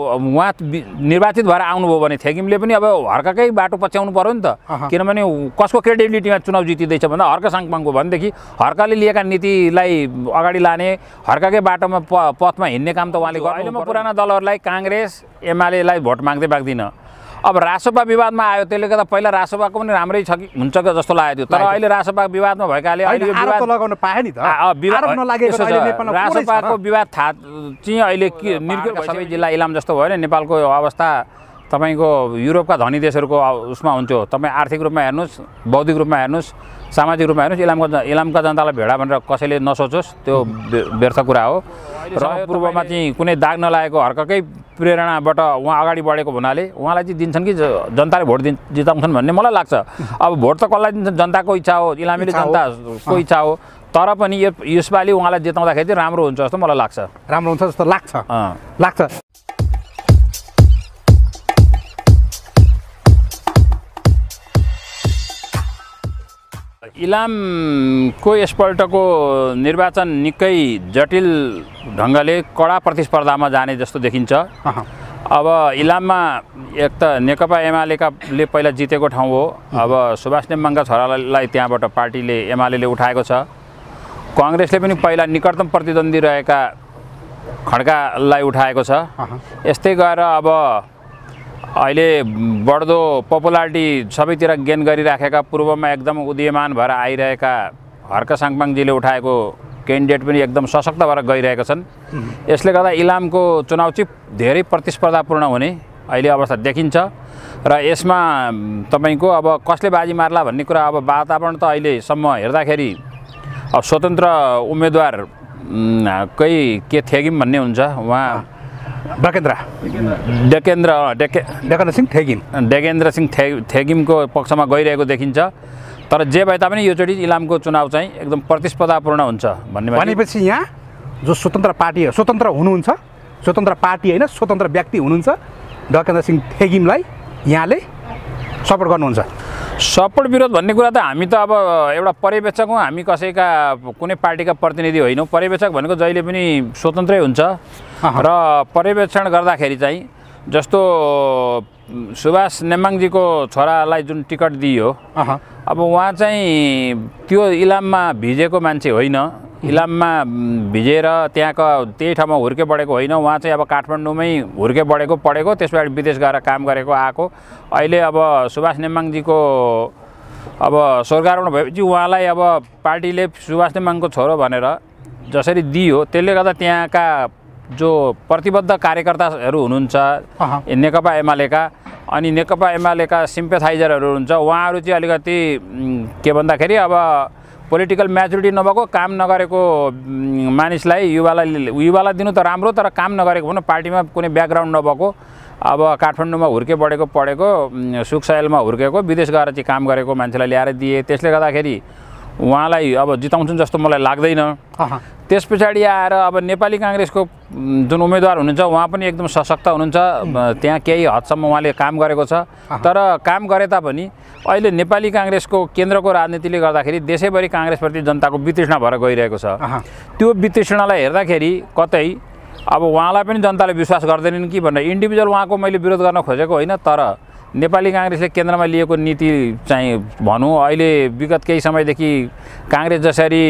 उहाँ निर्वाचित भएर आउनुभयो भने थेगिमले पनि अब हर्काकै बाटो पछ्याउनु पऱ्यो नि त किनभने कसको क्रेडिबिलिटीमा चुनाव जितिँदैछ भन्दा हर्क साङपाङको भनेदेखि हर्काले लिएका नीतिलाई अगाडि लाने हर्काकै बाटोमा पथमा हिँड्ने काम त उहाँले गर्नु पुराना दलहरूलाई काङ्ग्रेस एमालेलाई भोट माग्दै माग्दिनँ अब रासोपा विवादमा आयो त्यसले गर्दा पहिला रासोपाको पनि राम्रै छ कि हुन्छ कि जस्तो लागेको थियो तर अहिले रासोपा विवादमा भएकाले अहिले लगाउन पाए नि त रासोपाको विवाद थाहा चाहिँ अहिले सबै जिल्ला इलाम जस्तो भयो नि नेपालको अवस्था तपाईँको युरोपका धनी देशहरूको उसमा हुन्थ्यो तपाईँ आर्थिक रूपमा हेर्नुहोस् बौद्धिक रूपमा हेर्नुहोस् सामाजिक रूपमा हेर्नुहोस् इलामको इलामका जनतालाई भेडा भनेर कसैले नसोचोस् त्यो व्यर्थ कुरा हो र पूर्वमा चाहिँ कुनै दाग नलागेको हर्ककै प्रेरणाबाट उहाँ अगाडि बढेको हुनाले उहाँलाई चाहिँ दिन्छन् कि जनताले भोट दिन जिताउँछन् भन्ने मलाई लाग्छ अब भोट त कसलाई दिन्छन् जनताको इच्छा हो इलामीले जनताको इच्छा हो तर पनि यो यसपालि उहाँलाई जिताउँदाखेरि चाहिँ राम्रो हुन्छ जस्तो मलाई लाग्छ राम्रो हुन्छ जस्तो लाग्छ लाग्छ इलामको यसपल्टको निर्वाचन निकै जटिल ढङ्गले कडा प्रतिस्पर्धामा जाने जस्तो देखिन्छ अब इलाममा एक त नेकपा एमालेकाले पहिला जितेको ठाउँ हो अब सुभाष नेम्बाङका छोरालाई त्यहाँबाट पार्टीले एमाले उठाएको छ कङ्ग्रेसले पनि पहिला निकटतम प्रतिद्वन्दी रहेका खड्कालाई उठाएको छ यस्तै गएर अब अहिले बढ्दो पपुलारिटी सबैतिर गेन गरिराखेका पूर्वमा एकदम उदीयमान भएर आइरहेका हर्क साङपाङजीले उठाएको क्यान्डिडेट पनि एकदम सशक्त भएर गइरहेका छन् यसले गर्दा इलामको चुनाव चाहिँ धेरै प्रतिस्पर्धापूर्ण हुने अहिले अवस्था देखिन्छ र यसमा तपाईँको अब कसले बाजी मार्ला भन्ने कुरा अब वातावरण त अहिलेसम्म हेर्दाखेरि अब स्वतन्त्र उम्मेदवार कै के थ्यागिम भन्ने हुन्छ उहाँ डकेन्द्र डकेन्द्र डकेन्द्र सिंह थेगिम डकेन्द्र सिंह थे थेगिमको पक्षमा गइरहेको देखिन्छ तर जे भए तापनि योचोटि इलामको चुनाव चाहिँ एकदम प्रतिस्पर्धापूर्ण हुन्छ भन्ने भनेपछि यहाँ जो स्वतन्त्र पार्टी स्वतन्त्र हुनुहुन्छ स्वतन्त्र पार्टी होइन स्वतन्त्र व्यक्ति हुनुहुन्छ डकेन्द्र सिंह थेगिमलाई यहाँले सपोर्ट गर्नुहुन्छ सपोर्ट विरोध भन्ने कुरा त हामी त अब एउटा पर्यवेक्षक हौँ हामी कसैका कुनै पार्टीका प्रतिनिधि होइनौँ पर्यवेक्षक भनेको जहिले पनि स्वतन्त्रै हुन्छ र पर्यवेक्षण गर्दाखेरि चाहिँ जस्तो सुभाष नेमाङजीको छोरालाई जुन टिकट दियो अब उहाँ चाहिँ त्यो इलाममा भिजेको मान्छे होइन इलाममा भिजेर त्यहाँको त्यही ठाउँमा हुर्के बढेको होइन उहाँ चाहिँ अब काठमाडौँमै हुर्के बढेको पढेको त्यस विदेश गएर काम गरेको आएको अहिले अब सुभाष नेमाङजीको अब स्वर्गारोहण भएपछि उहाँलाई अब पार्टीले सुभाष नेमाङको छोरो भनेर जसरी दियो त्यसले गर्दा त्यहाँका जो प्रतिबद्ध कार्यकर्ताहरू हुनुहुन्छ नेकपा एमालेका अनि नेकपा एमालेका सिम्पेथाइजरहरू हुन्छ उहाँहरू चाहिँ अलिकति के भन्दाखेरि अब पोलिटिकल म्याचुरिटी नभएको काम नगरेको मानिसलाई युवालाई युवालाई दिनु त राम्रो तर काम नगरेको भनौँ पार्टीमा कुनै ब्याकग्राउन्ड नभएको अब काठमाडौँमा हुर्के बढेको पढेको सुखसायलमा हुर्केको विदेश गएर चाहिँ काम गरेको मान्छेलाई ल्याएर दिए त्यसले गर्दाखेरि उहाँलाई अब जिताउँछन् जस्तो मलाई लाग्दैन त्यस पछाडि आएर अब नेपाली काङ्ग्रेसको जुन उम्मेदवार हुनुहुन्छ उहाँ पनि एकदम सशक्त हुनुहुन्छ त्यहाँ केही हदसम्म उहाँले काम गरेको छ तर काम गरे तापनि अहिले नेपाली काङ्ग्रेसको केन्द्रको राजनीतिले गर्दाखेरि देशैभरि काङ्ग्रेसप्रति जनताको वितृष्णा भएर गइरहेको छ त्यो वितृष्णालाई हेर्दाखेरि कतै अब उहाँलाई पनि जनताले विश्वास गर्दैनन् कि भनेर इन्डिभिजुअल उहाँको मैले विरोध गर्न खोजेको होइन तर नेपाली काङ्ग्रेसले केन्द्रमा लिएको नीति चाहिँ भनौँ अहिले विगत केही समयदेखि काङ्ग्रेस जसरी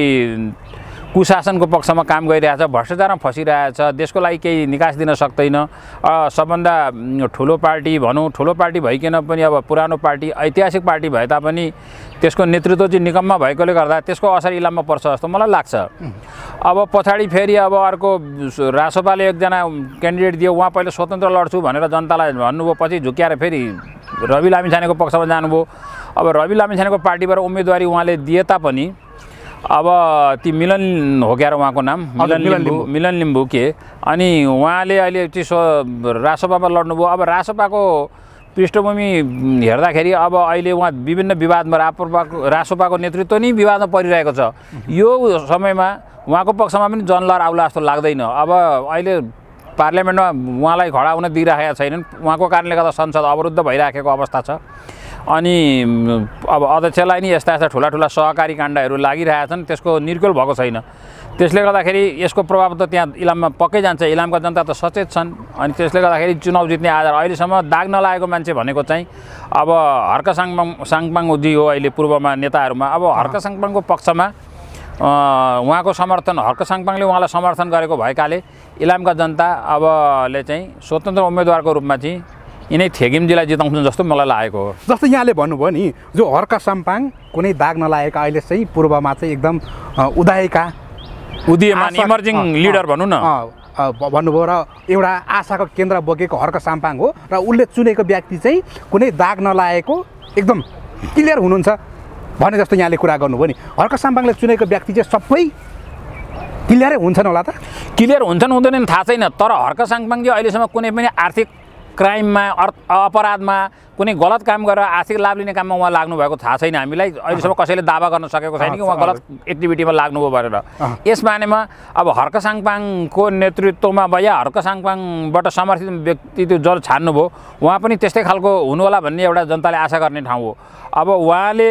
कुशासनको पक्षमा काम गरिरहेछ भ्रष्टाचारमा फसिरहेछ देशको लागि केही निकास दिन सक्दैन सबभन्दा ठुलो पार्टी भनौँ ठुलो पार्टी भइकन पनि अब पुरानो पार्टी ऐतिहासिक पार्टी भए तापनि त्यसको नेतृत्व चाहिँ निकममा भएकोले गर्दा त्यसको असर इलाममा पर्छ जस्तो मलाई लाग्छ अब पछाडि फेरि अब अर्को रासोपाले एकजना क्यान्डिडेट दियो उहाँ पहिले स्वतन्त्र लड्छु भनेर जनतालाई भन्नुभयो पछि झुक्याएर फेरि रवि लामिछानेको पक्षमा जानुभयो अब रवि लामिछानेको पार्टीबाट उम्मेदवारी उहाँले दिए तापनि अब ती मिलन हो क्या उहाँको नाम मिलन लिम्बू मिलन लिम्बू के अनि उहाँले अहिले त्यसो राजसभामा लड्नुभयो अब रासोपाको पृष्ठभूमि हेर्दाखेरि अब अहिले उहाँ विभिन्न विवादमा राप्रपाको रासोपाको नेतृत्व नै विवादमा परिरहेको छ यो समयमा उहाँको पक्षमा पनि जनलहर आउला जस्तो लाग्दैन अब अहिले पार्लियामेन्टमा उहाँलाई खडा हुन दिइराखेका छैनन् उहाँको कारणले गर्दा संसद अवरुद्ध भइराखेको अवस्था छ अनि अब अध्यक्षलाई नि यस्ता यस्ता ठुला ठुला सहकारी काण्डहरू छन् त्यसको निर्कुल भएको छैन त्यसले गर्दाखेरि यसको प्रभाव त त्यहाँ इलाममा पक्कै जान्छ इलामका जनता त सचेत छन् अनि त्यसले गर्दाखेरि चुनाव जित्ने आधार अहिलेसम्म दाग नलागेको मान्छे भनेको चाहिँ अब हर्क साङपाङ साङपाङ जी हो अहिले पूर्वमा नेताहरूमा अब हर्क साङपाङको पक्षमा उहाँको समर्थन हर्क साङपाङले उहाँलाई समर्थन गरेको भएकाले इलामका जनता अबले चाहिँ स्वतन्त्र उम्मेदवारको रूपमा चाहिँ यिनै ठेगिमजीलाई जिताउँछन् जस्तो मलाई लागेको हो जस्तो यहाँले भन्नुभयो नि जो हर्क साम्पाङ कुनै दाग नलागेका अहिले चाहिँ पूर्वमा चाहिँ एकदम उदाएका उदीयमान इमर्जिङ लिडर भनौँ न भन्नुभयो र एउटा आशाको केन्द्र बोकेको हर्क साम्पाङ हो र उसले चुनेको व्यक्ति चाहिँ कुनै दाग नलागेको एकदम क्लियर हुनुहुन्छ भने जस्तो यहाँले कुरा गर्नुभयो नि हर्क साम्पाङले चुनेको व्यक्ति चाहिँ सबै क्लियरै हुन्छन् होला त क्लियर हुन्छन् हुँदैन थाहा छैन तर हर्क साम्पाङजी अहिलेसम्म कुनै पनि आर्थिक क्राइममा अपराधमा कुनै गलत काम गरेर आर्थिक लाभ लिने काममा उहाँ लाग्नु भएको थाहा छैन हामीलाई अहिलेसम्म कसैले दावा गर्न सकेको छैन कि उहाँ गलत एक्टिभिटीमा लाग्नुभयो भनेर यस बारेमा अब हर्क साङपाङको नेतृत्वमा भयो हर्क साङपाङबाट समर्थित व्यक्ति त्यो जल छान्नुभयो उहाँ पनि त्यस्तै खालको हुनुहोला भन्ने एउटा जनताले आशा गर्ने ठाउँ हो अब उहाँले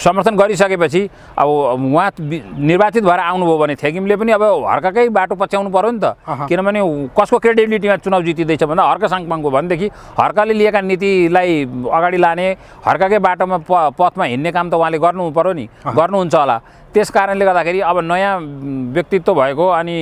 समर्थन गरिसकेपछि अब उहाँ निर्वाचित भएर आउनुभयो भने थेगिमले पनि अब हर्काकै बाटो पछ्याउनु पऱ्यो नि त किनभने कसको क्रेडिबिलिटीमा चुनाव जितिँदैछ भन्दा हर्क साङपाङको भनेदेखि हर्काले लिएका राजनीतिलाई अगाडि लाने हर्काकै बाटोमा प पथमा हिँड्ने काम त उहाँले गर्नु पऱ्यो नि गर्नुहुन्छ होला त्यस कारणले गर्दाखेरि अब नयाँ व्यक्तित्व भएको अनि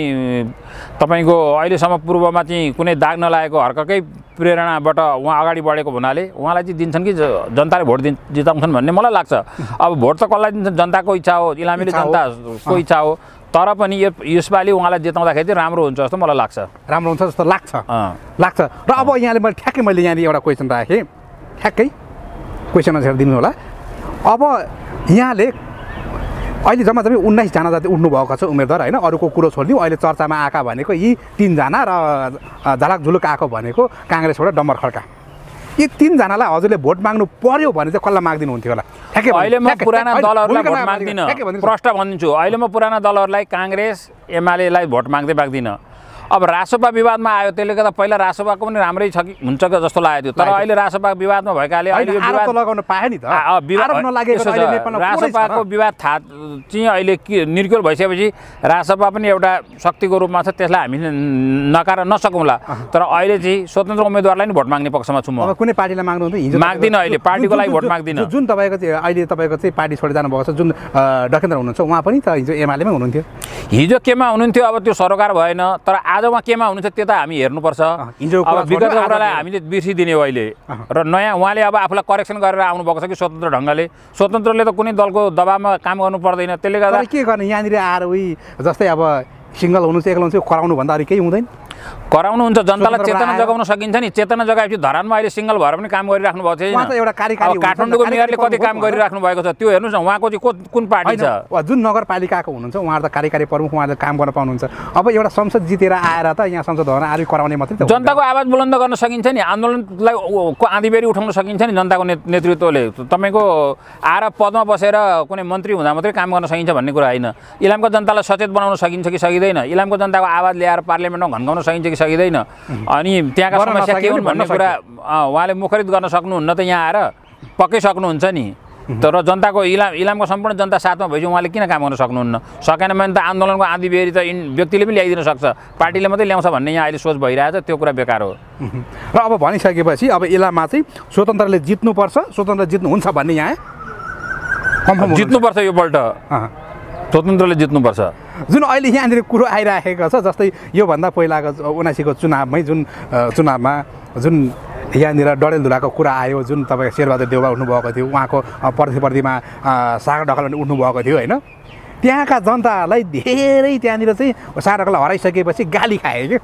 तपाईँको अहिलेसम्म पूर्वमा चाहिँ कुनै दाग नलागेको हर्ककै प्रेरणाबाट उहाँ अगाडि बढेको हुनाले उहाँलाई चाहिँ दिन्छन् कि जनताले भोट दिन जिताउँछन् भन्ने मलाई लाग्छ अब भोट त कसलाई दिन्छन् जनताको इच्छा हो इलामीले जनताको इच्छा हो तर पनि यो यसपालि उहाँलाई जिताउँदाखेरि चाहिँ राम्रो हुन्छ जस्तो मलाई लाग्छ राम्रो हुन्छ जस्तो लाग्छ लाग्छ र अब यहाँले मैले ठ्याक्कै मैले यहाँनिर एउटा क्वेसन राखेँ ठ्याक्कै क्वेसन अनुसार दिनु होला अब यहाँले अहिले जम्मा जम्मै उन्नाइसजना जति उठ्नुभएको छ उम्मेदवार होइन अरूको कुरो छोडिदिउँ अहिले चर्चामा आएका भनेको यी तिनजना र झलाक झुलुक आएको भनेको काङ्ग्रेसबाट डम्बर खड्का यी तिनजनालाई हजुरले भोट माग्नु पर्यो भने चाहिँ कसलाई हुन्थ्यो होला अहिले म पुराना दलहरूलाई भोट माग्दिनँ प्रष्ट भनिदिन्छु अहिले म पुराना दलहरूलाई काङ्ग्रेस एमालेलाई भोट माग्दै माग्दिनँ अब रासोपा विवादमा आयो त्यसले गर्दा पहिला रासोपाको पनि राम्रै छ कि हुन्छ कि जस्तो लागेको थियो तर अहिले रासोपा विवादमा भएकाले अहिले नि त रासोपाको विवाद थाहा चाहिँ अहिले निर्कुल भइसकेपछि रासोपा पनि एउटा शक्तिको रूपमा छ त्यसलाई हामीले नकार नसकौँला तर अहिले चाहिँ स्वतन्त्र उम्मेद्वारलाई नि भोट माग्ने पक्षमा छु म कुनै पार्टीलाई माग्नु माग्दिनँ अहिले पार्टीको लागि भोट माग्दिनँ जुन तपाईँको अहिले तपाईँको चाहिँ पार्टी छोडेर जानुभएको छ जुन डकेन्द्र हुनुहुन्छ उहाँ पनि त हिजो एमालेमै हुनुहुन्थ्यो हिजो केमा हुनुहुन्थ्यो अब त्यो सरकार भएन तर आज उहाँ केमा हुनुहुन्छ त्यो त हामी हेर्नुपर्छ विगत कुरालाई हामीले बिर्सिदिने हो अहिले र नयाँ उहाँले अब आफूलाई करेक्सन गरेर आउनुभएको छ कि स्वतन्त्र ढङ्गले स्वतन्त्रले त कुनै दलको दबावमा काम गर्नु पर्दैन त्यसले गर्दा के गर्ने यहाँनिर आएर उही जस्तै अब सिङ्गल हुनु एक्लो हुन्छ खराउनु भन्दा अरू केही हुँदैन कराउनुहुन्छ जनतालाई चेतना जगाउन सकिन्छ नि चेतना जगाएपछि धरानमा अहिले सिङ्गल भएर पनि काम गरिराख्नु भएको छैन काठमाडौँको मेयरले कति काम गरिराख्नु भएको छ त्यो हेर्नुहोस् न उहाँको चाहिँ कुन पार्टी छ जुन नगरपालिकाको हुनुहुन्छ उहाँहरू त कार्यकारी प्रमुख उहाँले काम गर्न पाउनुहुन्छ अब एउटा संसद जितेर आएर त यहाँ संसद भवन आरि कराउने मात्रै जनताको आवाज बुलन्द गर्न सकिन्छ नि आन्दोलनलाई आँधीबेरी उठाउन सकिन्छ नि जनताको नेतृत्वले तपाईँको आएर पदमा बसेर कुनै मन्त्री हुँदा मात्रै काम गर्न सकिन्छ भन्ने कुरा होइन इलामको जनतालाई सचेत बनाउन सकिन्छ कि सकिँदैन इलामको जनताको आवाज ल्याएर पार्लियामेन्टमा घन्काउन सकिन्छ सकिन्छ कि सकिँदैन अनि त्यहाँका समस्या के हुन् भन्ने कुरा उहाँले मुखरित गर्न सक्नुहुन्न त यहाँ आएर पक्कै सक्नुहुन्छ नि तर जनताको इलाम इलामको सम्पूर्ण जनता साथमा भएपछि उहाँले किन काम गर्न सक्नुहुन्न सकेन भने त आन्दोलनको आँधी बेहोरी त व्यक्तिले पनि ल्याइदिन सक्छ पार्टीले मात्रै ल्याउँछ भन्ने यहाँ अहिले सोच भइरहेछ त्यो कुरा बेकार हो र अब भनिसकेपछि अब इलाममा चाहिँ स्वतन्त्रले जित्नुपर्छ स्वतन्त्र जित्नुहुन्छ भन्ने यहाँ जित्नुपर्छ योपल्ट स्वतन्त्रले जित्नुपर्छ जुन अहिले यहाँनिर कुरो आइराखेको छ जस्तै योभन्दा पहिलाको उनासीको चुनावमै जुन चुनावमा जुन यहाँनिर डडेलधुराको कुरा आयो जुन तपाईँ शेरबहादुर देउवा उठ्नुभएको थियो उहाँको प्रतिप्रतिमा सागर ढकाल उठ्नुभएको थियो होइन त्यहाँका जनतालाई धेरै त्यहाँनिर चाहिँ सागर हराइसकेपछि गाली खाए कि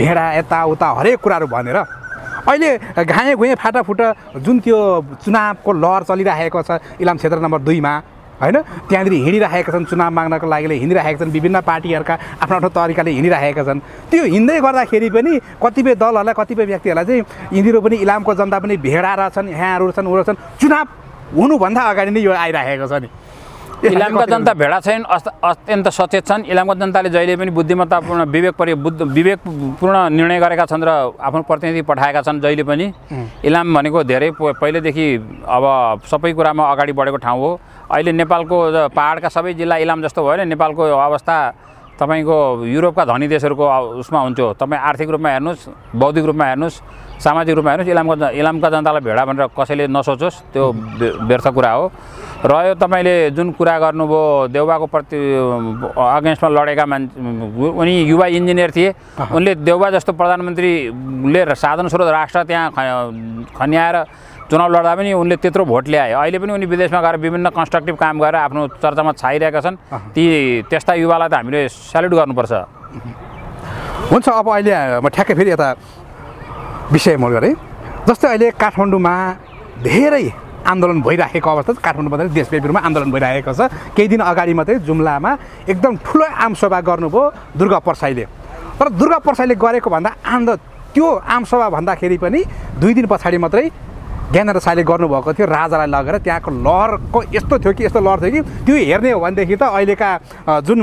भेडा यताउता हरेक कुराहरू भनेर अहिले घाँ घुएँ फाटाफुटा जुन त्यो चुनावको लहर चलिरहेको छ इलाम क्षेत्र नम्बर दुईमा होइन त्यहाँनिर हिँडिरहेका छन् चुनाव माग्नको लागि हिँडिरहेका छन् विभिन्न पार्टीहरूका आफ्नो आफ्नो तरिकाले हिँडिरहेका छन् त्यो हिँड्दै गर्दाखेरि पनि कतिपय दलहरूलाई कतिपय व्यक्तिहरूलाई चाहिँ यिनीहरू पनि इलामको जनता पनि भेडाएर छन् यहाँहरू छन् उनीहरू छन् चुनाव हुनुभन्दा अगाडि नै यो आइरहेको छ नि इलामका जनता भेडा छैन अत्यन्त सचेत छन् इलामका जनताले जहिले पनि बुद्धिमत्तापूर्ण विवेक परि बुद्ध विवेकपूर्ण निर्णय गरेका छन् र आफ्नो प्रतिनिधि पठाएका छन् जहिले पनि इलाम भनेको धेरै पहिलेदेखि अब सबै कुरामा अगाडि बढेको ठाउँ हो अहिले नेपालको पाहाडका सबै जिल्ला इलाम जस्तो भयो भने नेपालको अवस्था तपाईँको युरोपका धनी देशहरूको उसमा हुन्थ्यो तपाईँ आर्थिक रूपमा हेर्नुहोस् बौद्धिक रूपमा हेर्नुहोस् सामाजिक रूपमा हेर्नुहोस् इलामका इलामका जनतालाई भेडा भनेर कसैले नसोचोस् त्यो व्यर्थ कुरा हो र यो तपाईँले जुन कुरा गर्नुभयो देउबाको प्रति अगेन्स्टमा लडेका मान्छे उनी युवा इन्जिनियर थिए उनले देउबा जस्तो प्रधानमन्त्रीले साधन स्रोत राष्ट्र त्यहाँ खन्याएर चुनाव लड्दा पनि उनले त्यत्रो भोट ल्याए अहिले पनि उनी विदेशमा गएर विभिन्न कन्स्ट्रक्टिभ काम गरेर आफ्नो चर्चामा छाइरहेका छन् ती त्यस्ता युवालाई त हामीले सेल्युट गर्नुपर्छ हुन्छ अब अहिले म ठ्याक्कै फेरि यता विषय मोड गरेँ जस्तै अहिले काठमाडौँमा धेरै आन्दोलन भइराखेको अवस्था काठमाडौँ भन्दा देशव्यापी रूपमा आन्दोलन भइरहेको छ केही दिन अगाडि मात्रै जुम्लामा एकदम ठुलो आमसभा गर्नुभयो दुर्गा परसाईले तर दुर्गा परसाईले गरेको भन्दा आन्द त्यो आमसभा भन्दाखेरि पनि दुई दिन पछाडि मात्रै ज्ञानेन्द्र शाहले गर्नुभएको थियो राजालाई लगेर त्यहाँको लहरको यस्तो थियो कि यस्तो लहर थियो कि त्यो हेर्ने हो भनेदेखि त अहिलेका जुन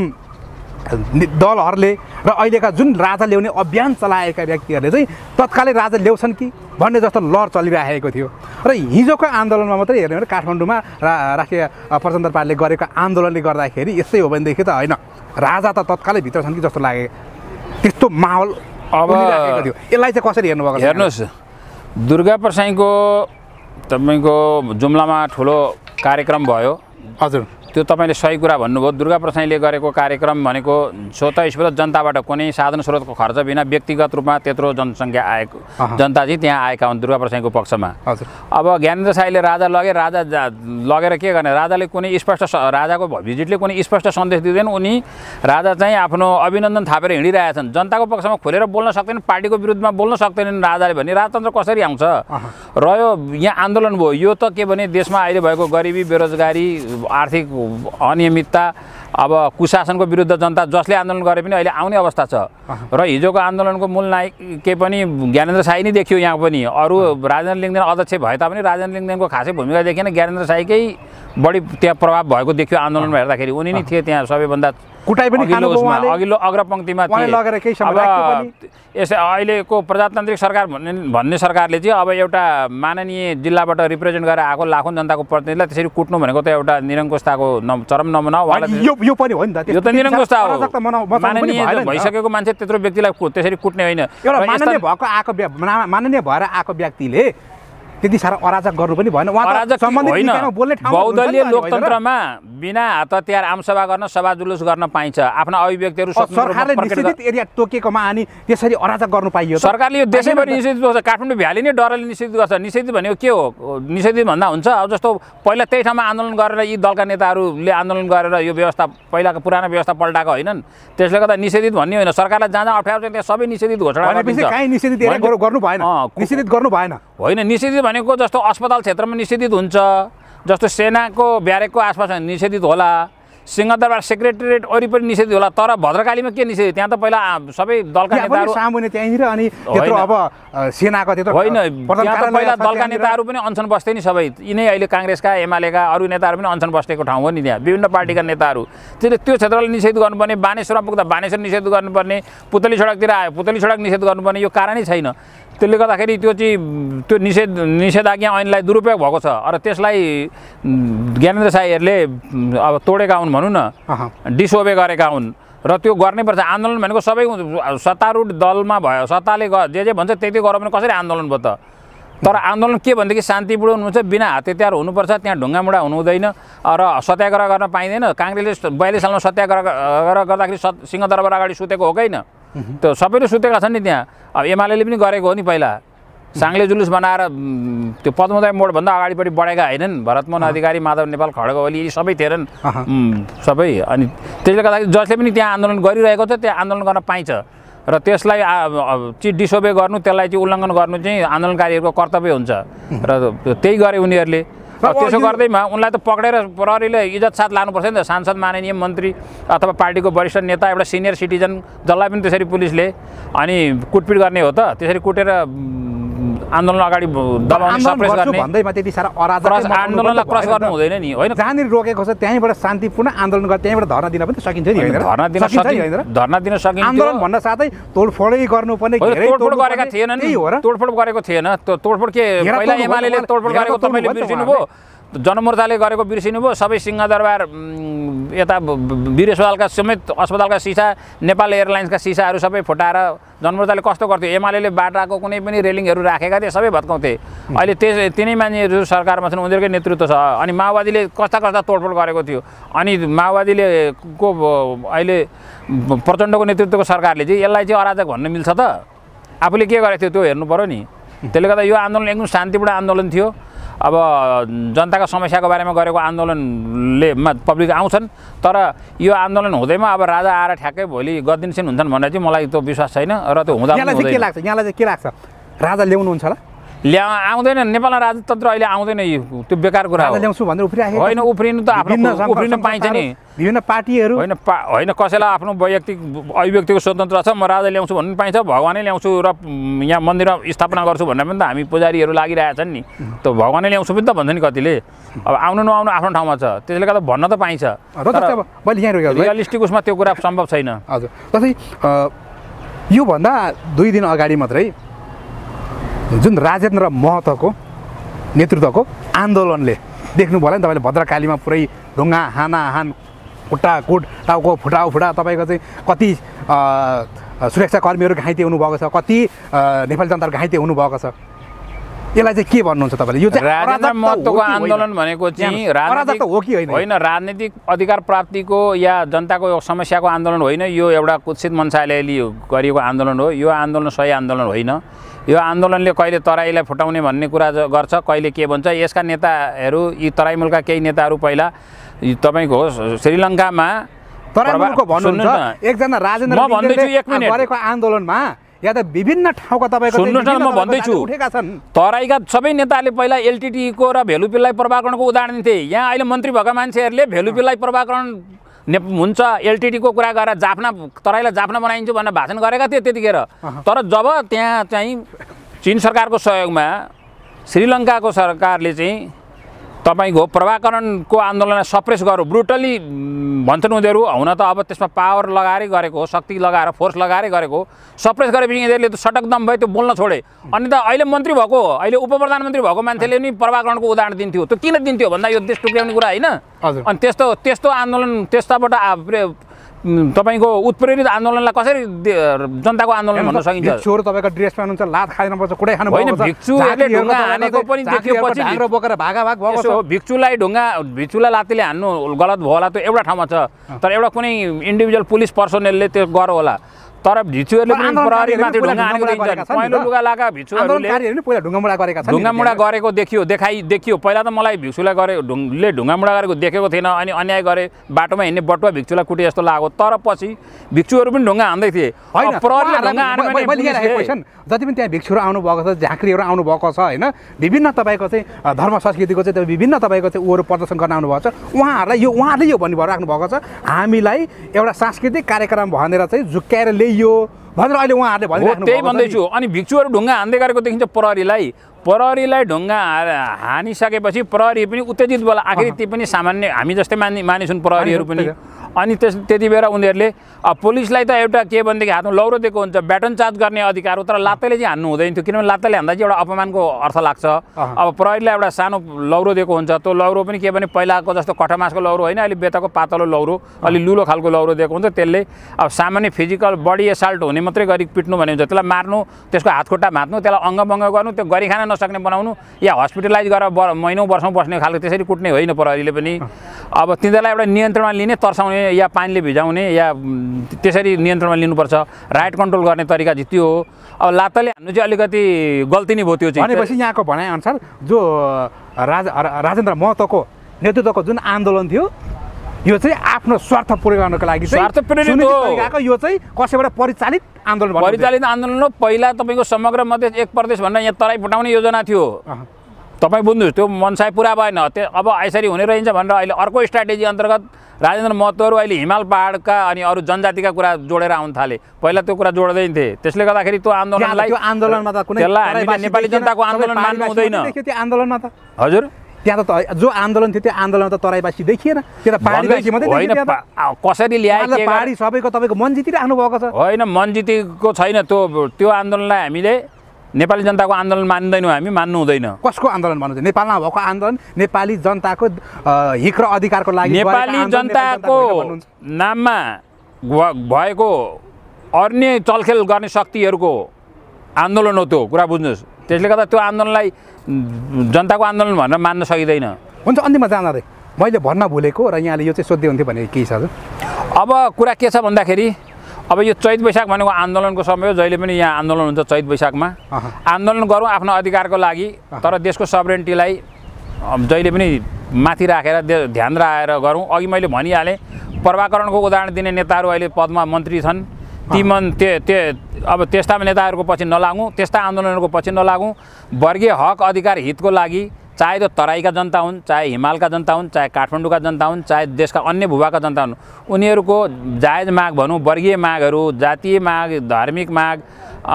दलहरूले र अहिलेका जुन राजा ल्याउने अभियान चलाएका व्यक्तिहरूले चाहिँ तत्कालै राजा ल्याउँछन् कि भन्ने जस्तो लहर चलिरहेको थियो र हिजोको आन्दोलनमा मात्रै हेर्ने भने काठमाडौँमा रा राष्ट्रिय प्रचण्ड पार्टीले गरेको आन्दोलनले गर्दाखेरि यस्तै हो भनेदेखि त होइन राजा त तत्कालै भित्र छन् कि जस्तो लागे त्यस्तो माहौल अब यसलाई चाहिँ कसरी हेर्नुभएको हेर्नुहोस् दुर्गा प्रसाईको तपाईँको जुम्लामा ठुलो कार्यक्रम भयो हजुर त्यो तपाईँले सही कुरा भन्नुभयो दुर्गा प्रसाईले गरेको कार्यक्रम भनेको स्वत स्रोत जनताबाट कुनै साधन स्रोतको खर्च बिना व्यक्तिगत रूपमा त्यत्रो जनसङ्ख्या आएको जनता चाहिँ त्यहाँ आएका हुन् दुर्गा प्रसाईको पक्षमा अब ज्ञानेन्द्र साईले राजा लगे राजा लगेर के गर्ने राजाले कुनै स्पष्ट राजाको भिजिटले कुनै स्पष्ट सन्देश दिँदैन उनी राजा चाहिँ आफ्नो अभिनन्दन थापेर हिँडिरहेका छन् जनताको पक्षमा खोलेर बोल्न सक्दैन पार्टीको विरुद्धमा बोल्न सक्दैनन् राजाले भने राजतन्त्र कसरी आउँछ रह्यो यहाँ आन्दोलन भयो यो त के भने देशमा अहिले भएको गरिबी बेरोजगारी आर्थिक अनियमितता अब कुशासनको विरुद्ध जनता जसले आन्दोलन गरे पनि अहिले आउने अवस्था छ र हिजोको आन्दोलनको मूल नायक के पनि ज्ञानेन्द्र साई नै देखियो यहाँ पनि अरू राजेन्द्र लिङ्गदेन अध्यक्ष भए तापनि राजेन्द्र लिङ्गदेनको खासै भूमिका देखिएन ज्ञानेन्द्र साईकै बढी त्यहाँ प्रभाव भएको देखियो आन्दोलनमा हेर्दाखेरि उनी नै थिए त्यहाँ सबैभन्दा कुटाइ पनि अघिल्लो अग्रपङ्क्तिमा यसै अहिलेको प्रजातान्त्रिक सरकार भन्ने भन्ने सरकारले चाहिँ अब एउटा माननीय जिल्लाबाट रिप्रेजेन्ट गरेर आएको लाखौँ जनताको प्रतिनिधिलाई त्यसरी कुट्नु भनेको त एउटा निरङ्कुशताको चरम नमुना यो पनि हो नि त यो त निरङ्कुश भइसकेको मान्छे त्यत्रो व्यक्तिलाई त्यसरी कुट्ने होइन माननीय भएको आएको माननीय भएर आएको व्यक्तिले त्यति साह्रो अराजक गर्नु पनि भएन बहुदलीय लोकतन्त्रमा बिना हात हतियार आमसभा गर्न सभा जुलुस गर्न पाइन्छ आफ्ना अभिव्यक्तिहरू एरिया तोकेकोमा अनि त्यसरी अराजक गर्नु पाइयो सरकारले यो देशैभरि निषेधित गर्छ काठमाडौँ भ्याली नै डरले निषेधित गर्छ निषेधित भनेको के हो निषेधित भन्दा हुन्छ अब जस्तो पहिला त्यही ठाउँमा आन्दोलन गरेर यी दलका नेताहरूले आन्दोलन गरेर यो व्यवस्था पहिलाको पुरानो व्यवस्था पल्टाएको होइनन् त्यसले गर्दा निषेधित भन्ने होइन सरकारलाई जहाँ जहाँ अप्ठ्यारो छ त्यहाँ सबै निषेधित घोषणा गर्नु भएन निषेधित गर्नु भएन होइन निषेधित भनेको जस्तो अस्पताल क्षेत्रमा निषेधित हुन्छ जस्तो सेनाको ब्यारेकको आसपासमा निषेधित होला सिंहदरबार सेक्रेटेरिएट वरिपरि निषेधित होला तर भद्रकालीमा के निषेधित त्यहाँ त पहिला सबै दलका नेताहरू सामुन्ने त्यहीँनिर अनि अब सेनाको होइन त्यहाँ त पहिला दलका नेताहरू पनि अनसन बस्थे नि सबै यिनै अहिले काङ्ग्रेसका एमालेका अरू नेताहरू पनि अनसन बसेको ठाउँ हो नि त्यहाँ विभिन्न पार्टीका नेताहरू त्यसले त्यो क्षेत्रलाई निषेध गर्नुपर्ने बानेश्वरमा पुग्दा बानेश्वर निषेध गर्नुपर्ने पुतली सडकतिर आयो पुतली सडक निषेध गर्नुपर्ने यो कारणै छैन त्यसले गर्दाखेरि त्यो चाहिँ त्यो निषेध निषेधाज्ञा ऐनलाई दुरुपयोग भएको छ र त्यसलाई ज्ञानेन्द्र साईहरूले अब तोडेका हुन् भनौँ न डिसोबे गरेका हुन् र त्यो पर्छ आन्दोलन भनेको सबै सत्तारूढ दलमा भयो सत्ताले जे जे भन्छ त्यति गरौँ भने कसरी आन्दोलन भयो त तर आन्दोलन के भनेदेखि शान्तिपूर्ण हुनुहुन्छ बिना हतियार हुनुपर्छ त्यहाँ ढुङ्गामुढा हुनु हुँदैन र सत्याग्रह गर्न पाइँदैन काङ्ग्रेसले बयालिस सालमा सत्याग्रह गर्दाखेरि सत् सिंहदरबार अगाडि सुतेको हो कि त्यो सबैले सुतेका छन् नि त्यहाँ अब एमाले पनि गरेको हो नि पहिला साङ्ले जुलुस बनाएर त्यो पद्मोदय मोडभन्दा अगाडिपट्टि बढेका होइनन् भरतमोहन अधिकारी माधव नेपाल खड्ग ओली यी सबै थिएनन् सबै अनि त्यसले गर्दाखेरि जसले पनि त्यहाँ आन्दोलन गरिरहेको छ त्यहाँ आन्दोलन गर्न पाइन्छ र त्यसलाई चाहिँ डिसोबे गर्नु त्यसलाई चाहिँ उल्लङ्घन गर्नु चाहिँ आन्दोलनकारीहरूको कर्तव्य हुन्छ र त्यही गरे उनीहरूले त्यसो गर्दैमा उनलाई त पक्रेर प्रहरीले इज्जत साथ लानुपर्छ नि त सांसद माननीय मन्त्री अथवा पार्टीको वरिष्ठ नेता एउटा सिनियर सिटिजन जसलाई पनि त्यसरी पुलिसले अनि कुटपिट गर्ने हो त त्यसरी कुटेर आन्दोलन अगाडि भन्दैमा आन्दोलनलाई क्रस गर्नु हुँदैन नि होइन जहाँनिर रोकेको छ त्यहीँबाट शान्तिपूर्ण आन्दोलन गरेर त्यहीँबाट धर्ना दिन पनि सकिन्छ नि धर्ना दिन सकिन्छ धर्ना दिन सकिन्छ आन्दोलन भन्न साथै तोडफोडै गर्नुपर्ने तोडफोड गरेका थिएन नि तोडफोड गरेको थिएन तोडफोड के पहिला एमाले तोडफोड गरेको तपाईँले बिर्सिनुभयो जनमोर्चाले गरेको बिर्सिनुभयो सबै सिंहदरबार यता बिरेसवालका समेत अस्पतालका सिसा नेपाल एयरलाइन्सका सिसाहरू सबै फुटाएर जनमोर्चाले कस्तो गर्थ्यो एमाले बाटाको कुनै पनि रेलिङहरू राखेका थिए सबै भत्काउँथे अहिले त्यस तिनै मान्छेहरू सरकारमा छन् उनीहरूकै नेतृत्व छ अनि माओवादीले कस्ता कस्ता तोडफोड गरेको थियो अनि माओवादीले को अहिले प्रचण्डको नेतृत्वको सरकारले चाहिँ यसलाई चाहिँ अराजक भन्न मिल्छ त आफूले के गरेको थियो त्यो हेर्नु पऱ्यो नि त्यसले गर्दा यो आन्दोलन एकदम शान्तिपूर्ण आन्दोलन थियो अब जनताको समस्याको बारेमा गरेको आन्दोलनले पब्लिक आउँछन् तर यो आन्दोलन हुँदैमा अब राजा आएर ठ्याक्कै भोलि गतिनसिन हुन्छन् भनेर चाहिँ मलाई त्यो विश्वास छैन र त्यो हुँदा के लाग्छ यहाँलाई चाहिँ के लाग्छ राजा ल्याउनुहुन्छ होला ल्या आउँदैन नेपालमा राजतन्त्र अहिले आउँदैन यो त्यो बेकार कुरा होइन उफ्रिनु त आफ्नो उफ्रिनु पाइन्छ नि विभिन्न पार्टीहरू होइन पा होइन कसैलाई आफ्नो वैयक्तिक अभिव्यक्तिको स्वतन्त्र छ म राजा ल्याउँछु भन्नु पाइन्छ भगवानै ल्याउँछु र यहाँ मन्दिर स्थापना गर्छु भनेर पनि त हामी पुजारीहरू लागिरहेछन् नि त भगवानै ल्याउँछु पनि त भन्छ नि कतिले अब आउनु नआउनु आफ्नो ठाउँमा छ त्यसले गर्दा भन्न त पाइन्छ रियलिस्टिक उसमा त्यो कुरा सम्भव छैन हजुर जस्तै योभन्दा दुई दिन अगाडि मात्रै जुन राजेन्द्र महतको नेतृत्वको आन्दोलनले देख्नुभयो होला नि तपाईँले भद्रकालीमा पुरै ढुङ्गा हाना हान खुट्टाकुट टाउको फुटाउ फुटा तपाईँको चाहिँ कति सुरक्षाकर्मीहरू घाइते हुनुभएको छ कति नेपाली जनताहरू घाइते हुनुभएको छ यसलाई चाहिँ के भन्नुहुन्छ तपाईँले यो चाहिँ महत्त्वको आन्दोलन भनेको चाहिँ राजनीति होइन राजनीतिक अधिकार प्राप्तिको या जनताको समस्याको आन्दोलन होइन यो एउटा कुत्सित मन्सालयले गरिएको आन्दोलन हो यो आन्दोलन सही आन्दोलन होइन यो आन्दोलनले कहिले तराईलाई फुटाउने भन्ने कुरा गर्छ कहिले के भन्छ यसका नेताहरू यी तराई मुलका केही नेताहरू पहिला तपाईँको श्रीलङ्कामा एकजना राजेन्द्र आन्दोलनमा या त विभिन्न ठाउँका तपाईँको सुन्नुहोस् न म भन्दैछु तराईका सबै नेताहरूले पहिला एलटिटीको र भेलुपिललाई प्रभाकरणको उदाहरण दिन्थे यहाँ अहिले मन्त्री भएका मान्छेहरूले भेलुपिललाई प्रभाकरण हुन्छ एलटिडीको कुरा गरेर जाफ्ना तराईलाई जाफ्ना बनाइन्छ भनेर भाषण गरेका थिए त्यतिखेर तर जब त्यहाँ चाहिँ चिन सरकारको सहयोगमा श्रीलङ्काको सरकारले चाहिँ तपाईँको प्रभाकरणको आन्दोलनलाई सप्रेस गरौँ ब्रुटली भन्छन् उनीहरू हुन त अब त्यसमा पावर लगाएरै गरेको हो शक्ति लगाएर फोर्स लगाएरै गरेको हो सप्रेस गरेपछि यिनीहरूले त सटक दम भयो त्यो बोल्न छोडे अनि त अहिले मन्त्री भएको अहिले उप प्रधानमन्त्री भएको मान्छेले नि प्रभाकरणको उदाहरण दिन्थ्यो त्यो किन दिन्थ्यो भन्दा यो देश टुक्राउने कुरा होइन अनि त्यस्तो त्यस्तो आन्दोलन त्यस्ताबाट तपाईँको उत्प्रेरित आन्दोलनलाई कसरी जनताको आन्दोलन भन्न सकिन्छ भिक्षुहरू तपाईँको ड्रेस पाउनुहुन्छ लात खानुपर्छ कुटै खानु होइन भिक्षुहरूले ढुङ्गा हानेको पनि देखिएपछि बोकेर भागा भाग भएको भिक्षुलाई ढुङ्गा भिक्षुलाई लातीले हान्नु गलत भयो होला त्यो एउटा ठाउँमा छ तर एउटा कुनै इन्डिभिजुअल पुलिस पर्सोनेलले त्यो गर होला तर भिचुहरूले पनि प्रहरीमाथि ढुङ्गा हानेको देखिन्छ पहिलो लुगा लागा भिचुहरूले पहिला मुडा गरेका छन् मुडा गरेको देखियो देखाइ देखियो पहिला त मलाई भिक्सुलाई गरे ढुङ्गले ढुङ्गा मुढा गरेको देखेको थिएन अनि अन्याय गरे बाटोमा हिँड्ने बटुवा भिक्सुलाई कुटे जस्तो लाग्यो तर पछि भिक्षुहरू पनि ढुङ्गा हान्दै थिए जति पनि त्यहाँ भिक्षुहरू आउनुभएको छ झाँक्रीहरू आउनुभएको छ होइन विभिन्न तपाईँको चाहिँ धर्म संस्कृतिको चाहिँ विभिन्न तपाईँको चाहिँ ऊहरू प्रदर्शन गर्न आउनुभएको छ उहाँहरूलाई यो उहाँहरूले यो भन्नुभयो राख्नुभएको छ हामीलाई एउटा सांस्कृतिक कार्यक्रम भनेर चाहिँ झुक्क्याएर ल्याइ यो भनेर अहिले उहाँहरूले भनिराख्नु त्यही भन्दैछु अनि भिक्षुहरू ढुङ्गा हान्दै गरेको देखिन्छ प्रहरीलाई प्रहरीलाई ढुङ्गा हानिसकेपछि प्रहरी पनि उत्तेजित बोला आखिर ती पनि सामान्य हामी जस्तै मानि मानिस हुन् प्रहरीहरू पनि अनि त्यस त्यति बेला उनीहरूले अब पुलिसलाई त एउटा के भनेदेखि हातमा लौरो दिएको हुन्छ ब्याटन चार्ज गर्ने अधिकार हो तर लात्तैले चाहिँ हान्नु हुँदैन थियो किनभने लात्तैले हान्दा चाहिँ एउटा अपमानको अर्थ लाग्छ अब प्रहरीलाई एउटा सानो लौरो दिएको हुन्छ त्यो लौरो पनि के भने पहिलाको जस्तो कठमासको लौरो होइन अलि बेताको पातलो लौरो अलि लुलो खालको लौरो दिएको हुन्छ त्यसले अब सामान्य फिजिकल बडी एसाल्ट हुने मात्रै गरी पिट्नु भने हुन्छ त्यसलाई मार्नु त्यसको हात खुट्टा भाँच्नु त्यसलाई अङ्गभङ्ग गर्नु त्यो गरी खान नसक्ने बनाउनु या हस्पिटलाइज गरेर महिनौँ वर्षौँ बस्ने खालको त्यसरी कुट्ने होइन प्रहरीले पनि अब तिनीहरूलाई एउटा नियन्त्रणमा लिने तर्साउने या पानीले भिजाउने या त्यसरी नियन्त्रणमा लिनुपर्छ राइट कन्ट्रोल गर्ने तरिका चाहिँ त्यो हो अब लातले हान्नु चाहिँ अलिकति गल्ती नै भयो त्यो चाहिँ भनेपछि यहाँको भनाइअनुसार जो राज राजेन्द्र महतोको नेतृत्वको जुन आन्दोलन थियो यो चाहिँ आफ्नो स्वार्थ पुरै गर्नको लागि स्वार्थ प्रेरित यो चाहिँ कसैबाट परिचालित आन्दोलन परिचालित आन्दोलन हो पहिला तपाईँको समग्र मध्ये एक प्रदेश भन्दा यहाँ तराई फुटाउने योजना थियो तपाईँ बुझ्नुहोस् त्यो मनसाय पुरा भएन त्यो अब यसरी हुने रहन्छ भनेर अहिले अर्को स्ट्राटेजी अन्तर्गत राजेन्द्र महतोहरू अहिले हिमाल पहाडका अनि अरू जनजातिका कुरा जोडेर आउनु थाले पहिला त्यो कुरा जोड्दैन थिए त्यसले गर्दाखेरि त्यो आन्दोलनलाई आन्दोलनमा त कुनै नेपाली जनताको आन्दोलन मान्नु हुँदैन आन्दोलनमा त हजुर त्यहाँ त जो आन्दोलन थियो त्यो आन्दोलन त तराईवासी देखिएन त्यो होइन कसरी ल्याए पहाडी सबैको तपाईँको मन जितिरहनु भएको छ होइन मन जितेको छैन त्यो त्यो आन्दोलनलाई हामीले नेपाली जनताको आन्दोलन मान्दैनौँ हामी मान्नु हुँदैन कसको आन्दोलन भन्नुहुन्छ नेपालमा भएको आन्दोलन नेपाली जनताको हिक र अधिकारको लागि नेपाली जनताको नाममा भएको अन्य चलखेल गर्ने शक्तिहरूको आन्दोलन हो त्यो कुरा बुझ्नुहोस् त्यसले गर्दा त्यो आन्दोलनलाई जनताको आन्दोलन भनेर मान्न सकिँदैन हुन्छ अन्तिममा जाँदा मैले भन्न भुलेको र यहाँले यो चाहिँ सोध्दै हुन्थ्यो भने केही छ अब कुरा के छ भन्दाखेरि अब यो चैत वैशाख भनेको आन्दोलनको समय हो जहिले पनि यहाँ आन्दोलन हुन्छ चैत वैशाखमा आन्दोलन गरौँ आफ्नो अधिकारको लागि तर देशको सबरेन्टीलाई जहिले पनि माथि राखेर ध्यान राखेर गरौँ अघि मैले भनिहालेँ प्रभाकरणको उदाहरण दिने नेताहरू अहिले पदमा मन्त्री छन् ती मन त्यो ते अब त्यस्ता नेताहरूको पछि नलागौँ त्यस्ता आन्दोलनहरूको पछि नलागौँ वर्गीय हक अधिकार हितको लागि चाहे त्यो तराईका जनता हुन् चाहे हिमालका जनता हुन् चाहे काठमाडौँका जनता हुन् चाहे देशका अन्य भूभागका जनता हुन् उनीहरूको जायज माग भनौँ वर्गीय मागहरू जातीय माग धार्मिक माग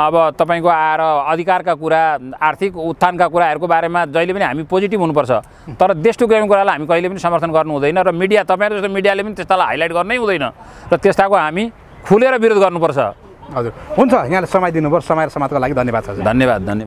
अब तपाईँको आएर अधिकारका कुरा आर्थिक उत्थानका कुराहरूको बारेमा जहिले पनि हामी पोजिटिभ हुनुपर्छ तर देश टुक्राउने कुरालाई हामी कहिले पनि समर्थन गर्नु हुँदैन र मिडिया तपाईँहरू जस्तो मिडियाले पनि त्यस्तालाई हाइलाइट गर्नै हुँदैन र त्यस्ताको हामी खुलेर विरोध गर्नुपर्छ हजुर हुन्छ यहाँले समय दिनुभयो समय र समाजको लागि धन्यवाद छ धन्यवाद धन्यवाद